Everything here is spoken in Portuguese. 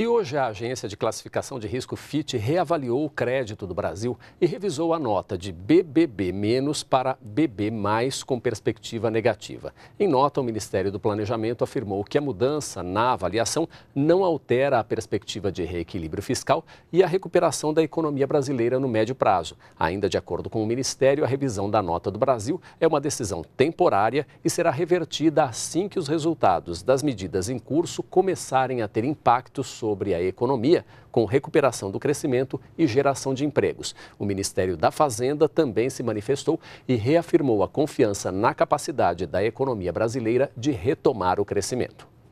E hoje a Agência de Classificação de Risco FIT reavaliou o crédito do Brasil e revisou a nota de BBB- para BB+, com perspectiva negativa. Em nota, o Ministério do Planejamento afirmou que a mudança na avaliação não altera a perspectiva de reequilíbrio fiscal e a recuperação da economia brasileira no médio prazo. Ainda de acordo com o Ministério, a revisão da nota do Brasil é uma decisão temporária e será revertida assim que os resultados das medidas em curso começarem a ter impacto sobre sobre a economia, com recuperação do crescimento e geração de empregos. O Ministério da Fazenda também se manifestou e reafirmou a confiança na capacidade da economia brasileira de retomar o crescimento.